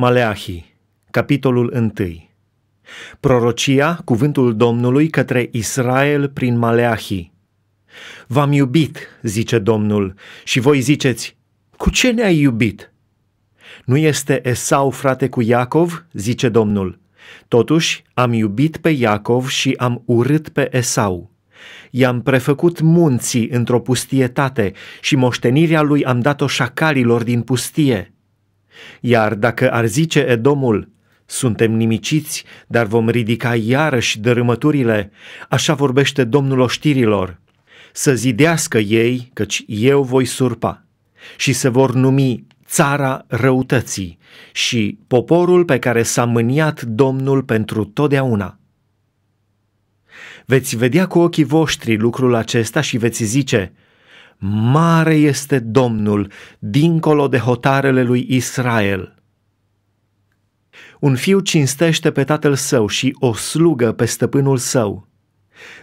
Maleahi, capitolul 1 Prorocia, cuvântul Domnului către Israel prin Maleahi. V-am iubit, zice Domnul, și voi ziceți, cu ce ne-ai iubit? Nu este Esau frate cu Iacov, zice Domnul. Totuși am iubit pe Iacov și am urât pe Esau. I-am prefăcut munții într-o pustietate și moștenirea lui am dat-o șacalilor din pustie.” Iar dacă ar zice Edomul, suntem nimiciți, dar vom ridica iarăși dărâmăturile, așa vorbește Domnul oștirilor, să zidească ei, căci eu voi surpa, și se vor numi țara răutății și poporul pe care s-a mâniat Domnul pentru totdeauna. Veți vedea cu ochii voștri lucrul acesta și veți zice – Mare este Domnul dincolo de hotarele lui Israel. Un fiu cinstește pe tatăl său și o slugă pe stăpânul său.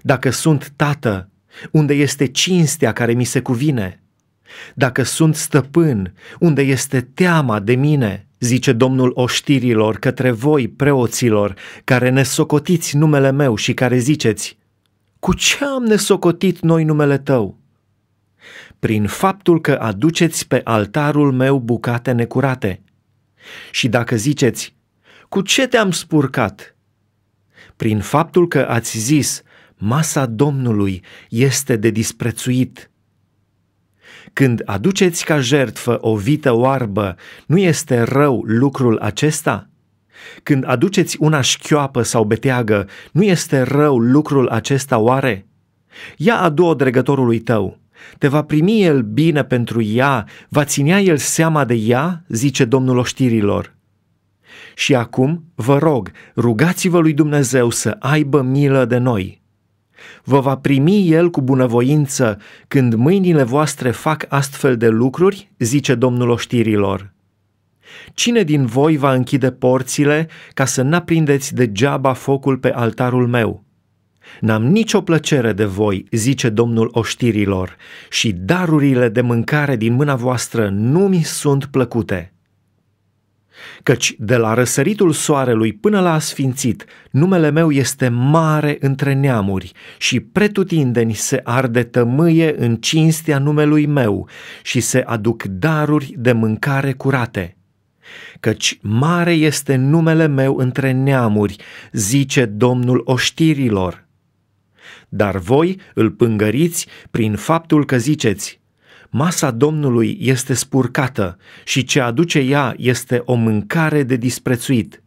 Dacă sunt tată, unde este cinstea care mi se cuvine? Dacă sunt stăpân, unde este teama de mine? Zice Domnul oștirilor către voi, preoților, care ne socotiți numele meu și care ziceți, cu ce am nesocotit noi numele tău? prin faptul că aduceți pe altarul meu bucate necurate. Și dacă ziceți, cu ce te-am spurcat? Prin faptul că ați zis, masa Domnului este de disprețuit. Când aduceți ca jertfă o vită oarbă, nu este rău lucrul acesta? Când aduceți una șchioapă sau beteagă, nu este rău lucrul acesta oare? Ia adu-o dregătorului tău te va primi el bine pentru ea, va ținea el seama de ea, zice Domnul oștirilor. Și acum, vă rog, rugați-vă lui Dumnezeu să aibă milă de noi. Vă va primi El cu bunăvoință când mâinile voastre fac astfel de lucruri, zice Domnul oștirilor. Cine din voi va închide porțile ca să n-aprindeți degeaba focul pe altarul meu? N-am nicio plăcere de voi, zice Domnul oștirilor, și darurile de mâncare din mâna voastră nu mi sunt plăcute. Căci de la răsăritul soarelui până la asfințit, numele meu este mare între neamuri și pretutindeni se arde tămâie în cinstea numelui meu și se aduc daruri de mâncare curate. Căci mare este numele meu între neamuri, zice Domnul oștirilor dar voi îl pângăriți prin faptul că ziceți, Masa Domnului este spurcată și ce aduce ea este o mâncare de disprețuit.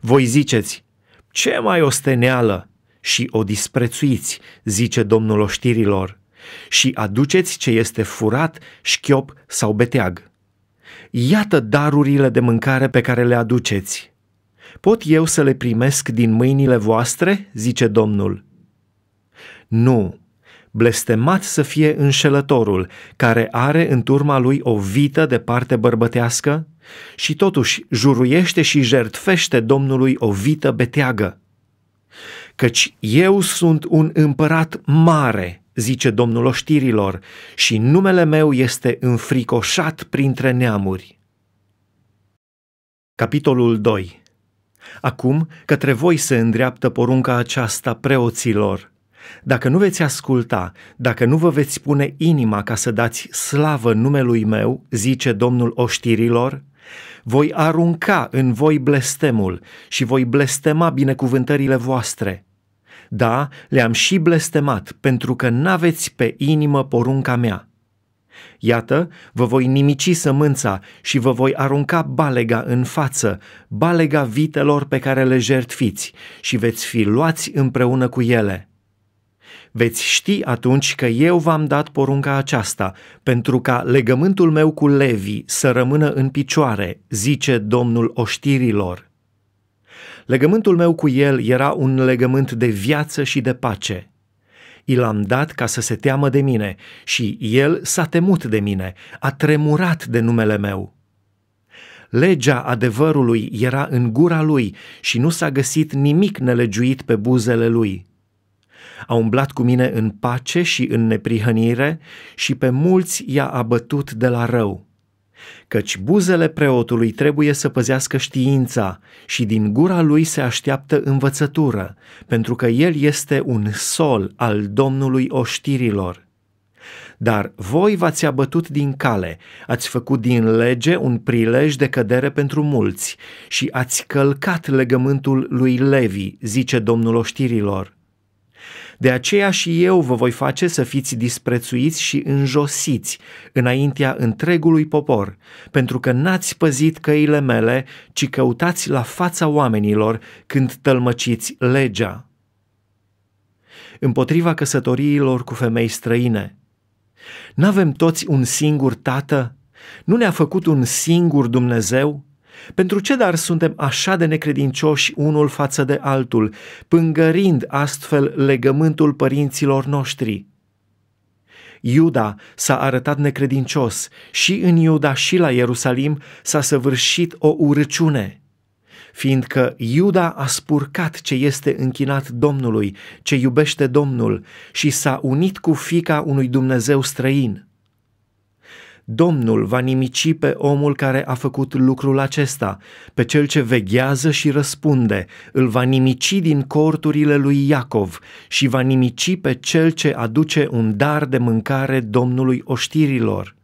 Voi ziceți, ce mai steneală și o disprețuiți, zice Domnul oștirilor, și aduceți ce este furat, șchiop sau beteag. Iată darurile de mâncare pe care le aduceți. Pot eu să le primesc din mâinile voastre? zice Domnul. Nu, blestemat să fie înșelătorul care are în turma lui o vită de parte bărbătească și totuși juruiește și jertfește Domnului o vită beteagă. Căci eu sunt un împărat mare, zice Domnul oștirilor, și numele meu este înfricoșat printre neamuri. Capitolul 2 Acum către voi se îndreaptă porunca aceasta preoților – dacă nu veți asculta, dacă nu vă veți pune inima ca să dați slavă numelui meu, zice Domnul oștirilor, voi arunca în voi blestemul și voi blestema binecuvântările voastre. Da, le-am și blestemat, pentru că n-aveți pe inimă porunca mea. Iată, vă voi nimici sămânța și vă voi arunca balega în față, balega vitelor pe care le jertfiți, și veți fi luați împreună cu ele.” Veți ști atunci că eu v-am dat porunca aceasta, pentru ca legământul meu cu Levi să rămână în picioare, zice Domnul oștirilor. Legământul meu cu el era un legământ de viață și de pace. I l-am dat ca să se teamă de mine și el s-a temut de mine, a tremurat de numele meu. Legea adevărului era în gura lui și nu s-a găsit nimic nelegiuit pe buzele lui. A umblat cu mine în pace și în neprihănire și pe mulți i-a abătut de la rău. Căci buzele preotului trebuie să păzească știința și din gura lui se așteaptă învățătură, pentru că el este un sol al Domnului oștirilor. Dar voi v-ați abătut din cale, ați făcut din lege un prilej de cădere pentru mulți și ați călcat legământul lui Levi, zice Domnul oștirilor. De aceea și eu vă voi face să fiți disprețuiți și înjosiți înaintea întregului popor, pentru că n-ați păzit căile mele, ci căutați la fața oamenilor când tălmăciți legea. Împotriva căsătoriilor cu femei străine. N-avem toți un singur tată? Nu ne-a făcut un singur Dumnezeu? Pentru ce dar suntem așa de necredincioși unul față de altul, pângărind astfel legământul părinților noștri? Iuda s-a arătat necredincios și în Iuda și la Ierusalim s-a săvârșit o urăciune, fiindcă Iuda a spurcat ce este închinat Domnului, ce iubește Domnul și s-a unit cu fica unui Dumnezeu străin. Domnul va nimici pe omul care a făcut lucrul acesta, pe cel ce veghează și răspunde, îl va nimici din corturile lui Iacov și va nimici pe cel ce aduce un dar de mâncare Domnului oștirilor.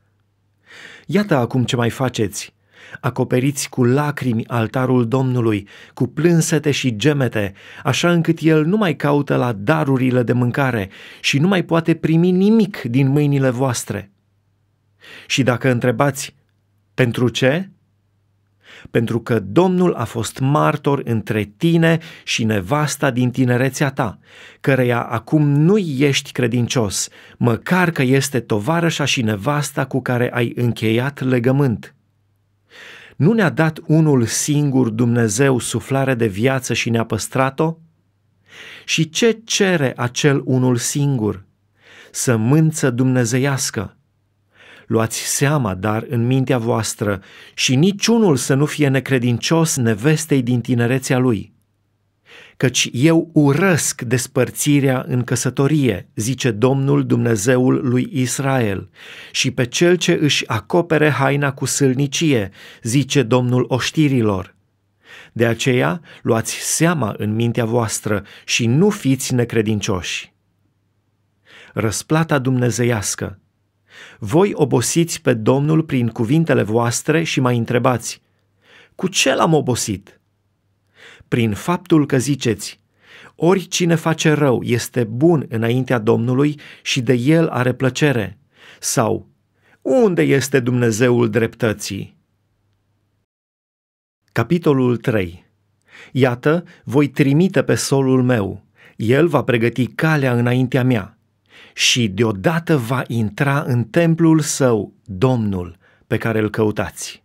Iată acum ce mai faceți. Acoperiți cu lacrimi altarul Domnului, cu plânsete și gemete, așa încât el nu mai caută la darurile de mâncare și nu mai poate primi nimic din mâinile voastre și dacă întrebați, pentru ce? Pentru că Domnul a fost martor între tine și nevasta din tinerețea ta, căreia acum nu ești credincios, măcar că este tovarășa și nevasta cu care ai încheiat legământ. Nu ne-a dat unul singur Dumnezeu suflare de viață și ne-a păstrat-o? Și ce cere acel unul singur? Sămânță dumnezeiască – Luați seama, dar, în mintea voastră și niciunul să nu fie necredincios nevestei din tinerețea lui. Căci eu urăsc despărțirea în căsătorie, zice Domnul Dumnezeul lui Israel, și pe cel ce își acopere haina cu sâlnicie, zice Domnul oștirilor. De aceea, luați seama în mintea voastră și nu fiți necredincioși. Răsplata dumnezeiască voi obosiți pe Domnul prin cuvintele voastre și mai întrebați, cu ce l-am obosit? Prin faptul că ziceți, ori cine face rău este bun înaintea Domnului și de el are plăcere, sau unde este Dumnezeul dreptății? Capitolul 3 Iată, voi trimite pe solul meu. El va pregăti calea înaintea mea și deodată va intra în templul său Domnul pe care îl căutați.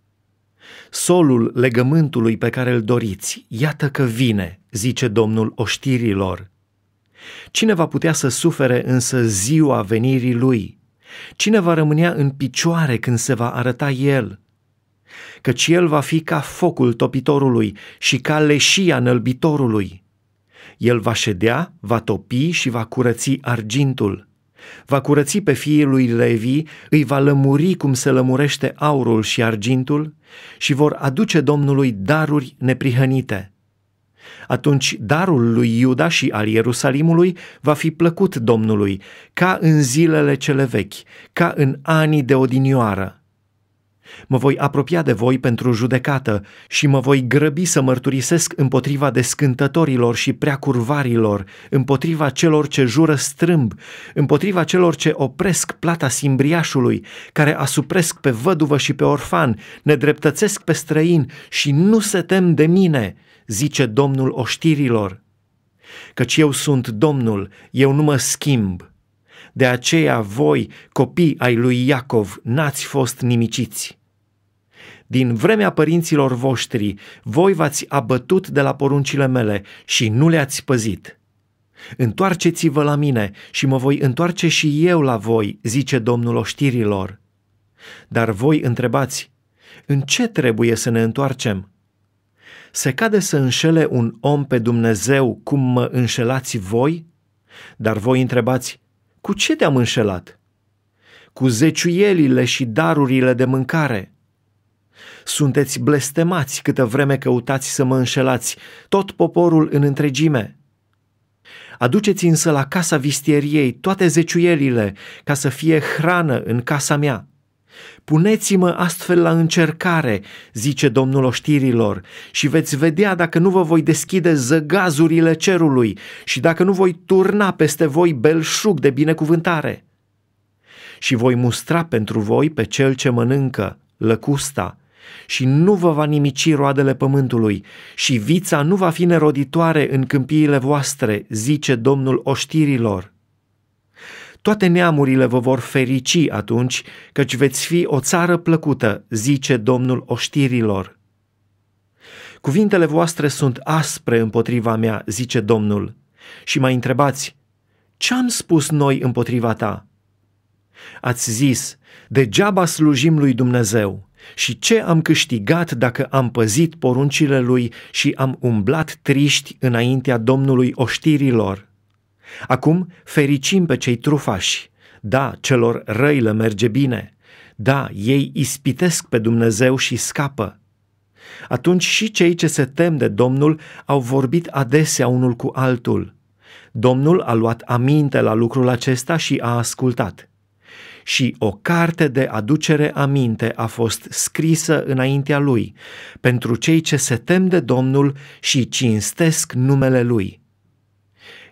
Solul legământului pe care îl doriți, iată că vine, zice Domnul oștirilor. Cine va putea să sufere însă ziua venirii lui? Cine va rămânea în picioare când se va arăta el? Căci el va fi ca focul topitorului și ca leșia nălbitorului. El va ședea, va topi și va curăți argintul. Va curăți pe fiii lui Levi, îi va lămuri cum se lămurește aurul și argintul și vor aduce Domnului daruri neprihănite. Atunci darul lui Iuda și al Ierusalimului va fi plăcut Domnului, ca în zilele cele vechi, ca în anii de odinioară Mă voi apropia de voi pentru judecată și mă voi grăbi să mărturisesc împotriva descântătorilor și preacurvarilor, împotriva celor ce jură strâmb, împotriva celor ce opresc plata simbriașului, care asupresc pe văduvă și pe orfan, nedreptățesc pe străin și nu se tem de mine, zice Domnul oștirilor. Căci eu sunt Domnul, eu nu mă schimb. De aceea voi, copii ai lui Iacov, n-ați fost nimiciți. Din vremea părinților voștri, voi v-ați abătut de la poruncile mele și nu le-ați păzit. Întoarceți-vă la mine și mă voi întoarce și eu la voi, zice Domnul oștirilor. Dar voi întrebați, în ce trebuie să ne întoarcem? Se cade să înșele un om pe Dumnezeu cum mă înșelați voi? Dar voi întrebați, cu ce te-am înșelat? Cu zeciuielile și darurile de mâncare – sunteți blestemați câtă vreme căutați să mă înșelați, tot poporul în întregime. Aduceți însă la casa vistieriei toate zeciuielile, ca să fie hrană în casa mea. Puneți-mă astfel la încercare, zice Domnul oștirilor, și veți vedea dacă nu vă voi deschide zăgazurile cerului și dacă nu voi turna peste voi belșug de binecuvântare. Și voi mustra pentru voi pe cel ce mănâncă, lăcusta, și nu vă va nimici roadele pământului și vița nu va fi neroditoare în câmpiile voastre, zice Domnul oștirilor. Toate neamurile vă vor ferici atunci, căci veți fi o țară plăcută, zice Domnul oștirilor. Cuvintele voastre sunt aspre împotriva mea, zice Domnul. Și mai întrebați, ce am spus noi împotriva ta? Ați zis, degeaba slujim lui Dumnezeu și ce am câștigat dacă am păzit poruncile lui și am umblat triști înaintea Domnului oștirilor. Acum fericim pe cei trufași. Da, celor răi le merge bine. Da, ei ispitesc pe Dumnezeu și scapă. Atunci și cei ce se tem de Domnul au vorbit adesea unul cu altul. Domnul a luat aminte la lucrul acesta și a ascultat și o carte de aducere aminte a fost scrisă înaintea lui pentru cei ce se tem de Domnul și cinstesc numele lui.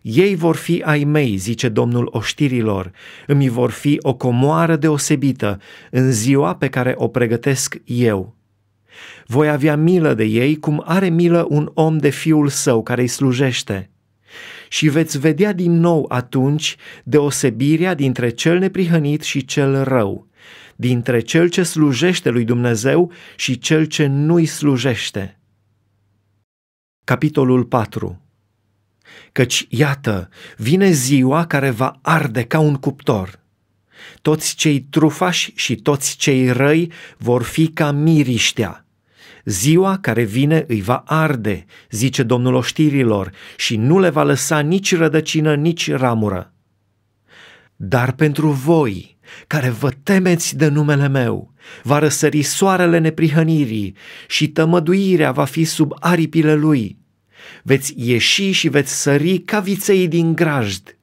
Ei vor fi ai mei, zice Domnul oștirilor, îmi vor fi o comoară deosebită în ziua pe care o pregătesc eu. Voi avea milă de ei cum are milă un om de fiul său care îi slujește și veți vedea din nou atunci deosebirea dintre cel neprihănit și cel rău, dintre cel ce slujește lui Dumnezeu și cel ce nu-i slujește. Capitolul 4 Căci, iată, vine ziua care va arde ca un cuptor. Toți cei trufași și toți cei răi vor fi ca miriștea Ziua care vine îi va arde, zice Domnul oștirilor, și nu le va lăsa nici rădăcină, nici ramură. Dar pentru voi, care vă temeți de numele meu, va răsări soarele neprihănirii și tămăduirea va fi sub aripile lui. Veți ieși și veți sări ca viței din grajd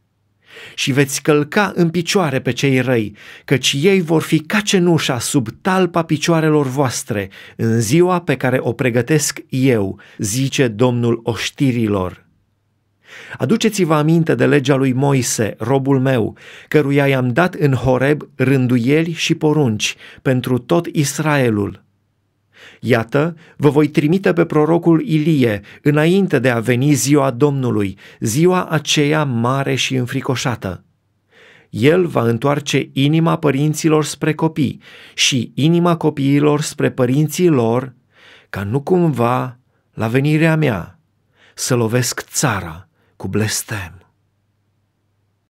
și veți călca în picioare pe cei răi, căci ei vor fi ca cenușa sub talpa picioarelor voastre în ziua pe care o pregătesc eu, zice Domnul oștirilor. Aduceți-vă aminte de legea lui Moise, robul meu, căruia i-am dat în Horeb rânduieli și porunci pentru tot Israelul. Iată, vă voi trimite pe prorocul Ilie înainte de a veni ziua Domnului, ziua aceea mare și înfricoșată. El va întoarce inima părinților spre copii și inima copiilor spre părinții lor, ca nu cumva, la venirea mea, să lovesc țara cu blestem.